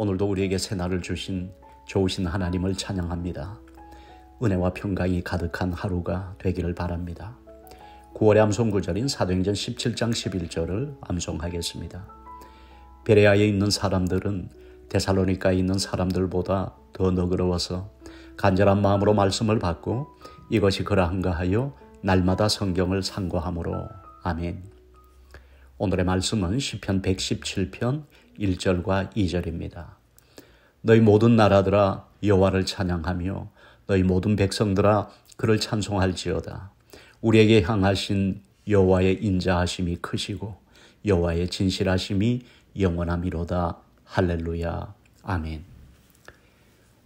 오늘도 우리에게 새날을 주신 좋으신 하나님을 찬양합니다. 은혜와 평강이 가득한 하루가 되기를 바랍니다. 9월의 암송 구절인 사도행전 17장 11절을 암송하겠습니다. 베레아에 있는 사람들은 데살로니카에 있는 사람들보다 더 너그러워서 간절한 마음으로 말씀을 받고 이것이 그러한가 하여 날마다 성경을 상고함으로 아멘. 오늘의 말씀은 시편 117편 1절과 2절입니다. 너희 모든 나라들아 여호와를 찬양하며 너희 모든 백성들아 그를 찬송할지어다. 우리에게 향하신 여호와의 인자하심이 크시고 여호와의 진실하심이 영원함이로다. 할렐루야. 아멘.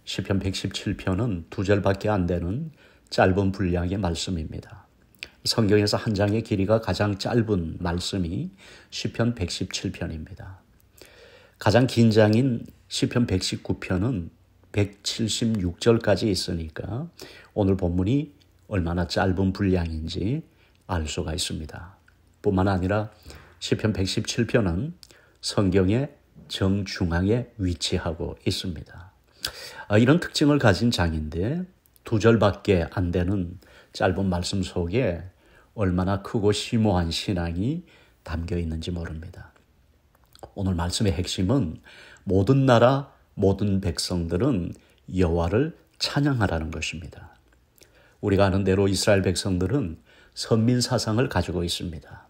시편 117편은 두 절밖에 안 되는 짧은 분량의 말씀입니다. 성경에서 한 장의 길이가 가장 짧은 말씀이 시편 117편입니다. 가장 긴 장인 시편 119편은 176절까지 있으니까 오늘 본문이 얼마나 짧은 분량인지 알 수가 있습니다. 뿐만 아니라 시편 117편은 성경의 정중앙에 위치하고 있습니다. 아, 이런 특징을 가진 장인데 두 절밖에 안 되는 짧은 말씀 속에 얼마나 크고 심오한 신앙이 담겨 있는지 모릅니다. 오늘 말씀의 핵심은 모든 나라 모든 백성들은 여호와를 찬양하라는 것입니다. 우리가 아는 대로 이스라엘 백성들은 선민 사상을 가지고 있습니다.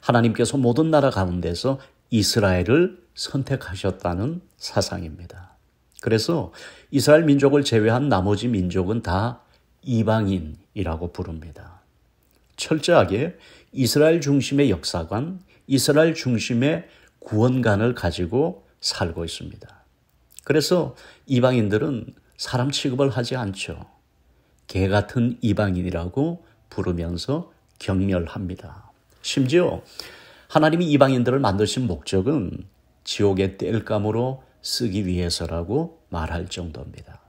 하나님께서 모든 나라 가운데서 이스라엘을 선택하셨다는 사상입니다. 그래서 이스라엘 민족을 제외한 나머지 민족은 다 이방인이라고 부릅니다. 철저하게 이스라엘 중심의 역사관, 이스라엘 중심의 구원관을 가지고 살고 있습니다. 그래서 이방인들은 사람 취급을 하지 않죠. 개 같은 이방인이라고 부르면서 경멸합니다. 심지어 하나님이 이방인들을 만드신 목적은 지옥의 땔감으로 쓰기 위해서라고 말할 정도입니다.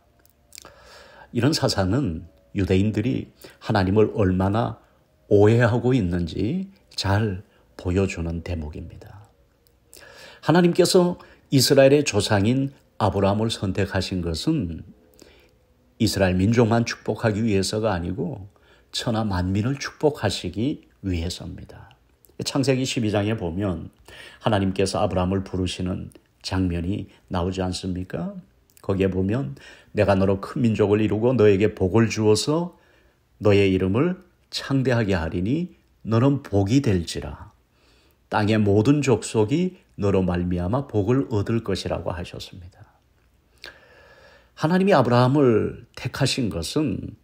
이런 사상은 유대인들이 하나님을 얼마나 오해하고 있는지 잘 보여주는 대목입니다. 하나님께서 이스라엘의 조상인 아브라함을 선택하신 것은 이스라엘 민족만 축복하기 위해서가 아니고 천하 만민을 축복하시기 위해서입니다. 창세기 12장에 보면 하나님께서 아브라함을 부르시는 장면이 나오지 않습니까? 거기에 보면 내가 너로 큰 민족을 이루고 너에게 복을 주어서 너의 이름을 창대하게 하리니 너는 복이 될지라. 땅의 모든 족속이 너로 말미암아 복을 얻을 것이라고 하셨습니다. 하나님이 아브라함을 택하신 것은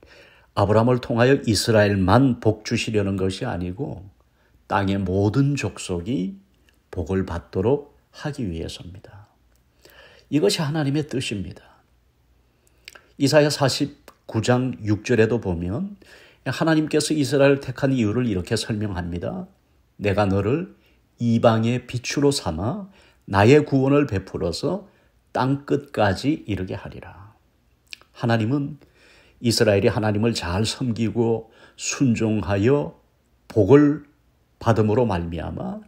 아브라함을 통하여 이스라엘만 복 주시려는 것이 아니고 땅의 모든 족속이 복을 받도록 하기 위해서입니다. 이것이 하나님의 뜻입니다. 이사야 49장 6절에도 보면 하나님께서 이스라엘을 택한 이유를 이렇게 설명합니다. 내가 너를 이방의 빛으로 삼아 나의 구원을 베풀어서 땅 끝까지 이르게 하리라. 하나님은 이스라엘이 하나님을 잘 섬기고 순종하여 복을 받음으로 말미암아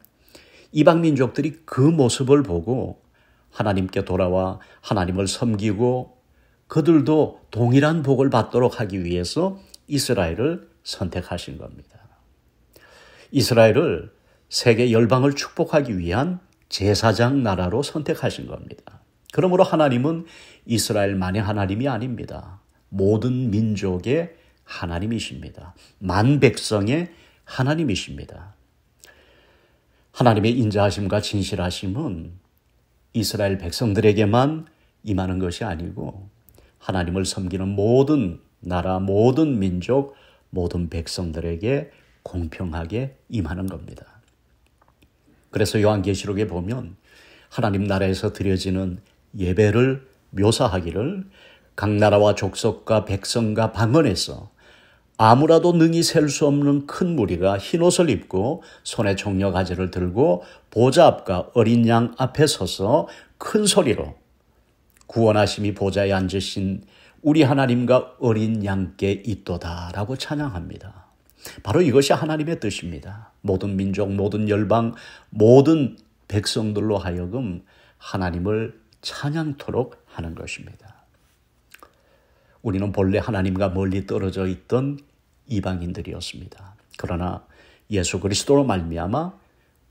이방 민족들이 그 모습을 보고 하나님께 돌아와 하나님을 섬기고 그들도 동일한 복을 받도록 하기 위해서 이스라엘을 선택하신 겁니다. 이스라엘을 세계 열방을 축복하기 위한 제사장 나라로 선택하신 겁니다. 그러므로 하나님은 이스라엘만의 하나님이 아닙니다. 모든 민족의 하나님이십니다. 만 백성의 하나님이십니다. 하나님의 인자하심과 진실하심은 이스라엘 백성들에게만 임하는 것이 아니고 하나님을 섬기는 모든 나라, 모든 민족, 모든 백성들에게 공평하게 임하는 겁니다. 그래서 요한계시록에 보면 하나님 나라에서 드려지는 예배를 묘사하기를 각 나라와 족속과 백성과 방언에서 아무라도 능히 셀 수 없는 큰 무리가 흰옷을 입고 손에 종려 가지를 들고 보좌 앞과 어린 양 앞에 서서 큰 소리로 구원하심이 보좌에 앉으신 우리 하나님과 어린 양께 있도다라고 찬양합니다. 바로 이것이 하나님의 뜻입니다. 모든 민족, 모든 열방, 모든 백성들로 하여금 하나님을 찬양토록 하는 것입니다. 우리는 본래 하나님과 멀리 떨어져 있던 이방인들이었습니다. 그러나 예수 그리스도로 말미암아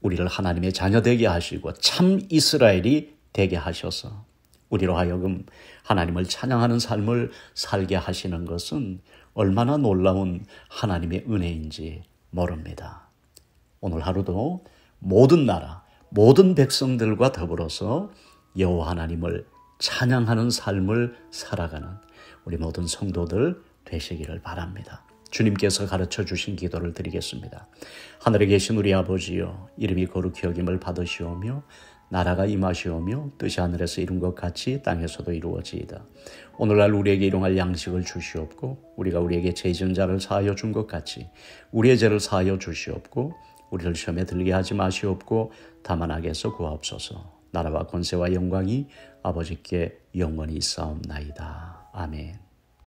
우리를 하나님의 자녀 되게 하시고 참 이스라엘이 되게 하셔서 우리로 하여금 하나님을 찬양하는 삶을 살게 하시는 것은 얼마나 놀라운 하나님의 은혜인지 모릅니다. 오늘 하루도 모든 나라, 모든 백성들과 더불어서 여호와 하나님을 찬양하는 삶을 살아가는 우리 모든 성도들 되시기를 바랍니다. 주님께서 가르쳐 주신 기도를 드리겠습니다. 하늘에 계신 우리 아버지여, 이름이 거룩히 여김을 받으시오며 나라가 임하시오며 뜻이 하늘에서 이룬 것 같이 땅에서도 이루어지이다. 오늘날 우리에게 일용할 양식을 주시옵고 우리가 우리에게 죄지 자를 사하여 준 것 같이 우리의 죄를 사하여 주시옵고 우리를 시험에 들게 하지 마시옵고 다만 악에서 구하옵소서. 나라와 권세와 영광이 아버지께 영원히 있사옵나이다. 아멘.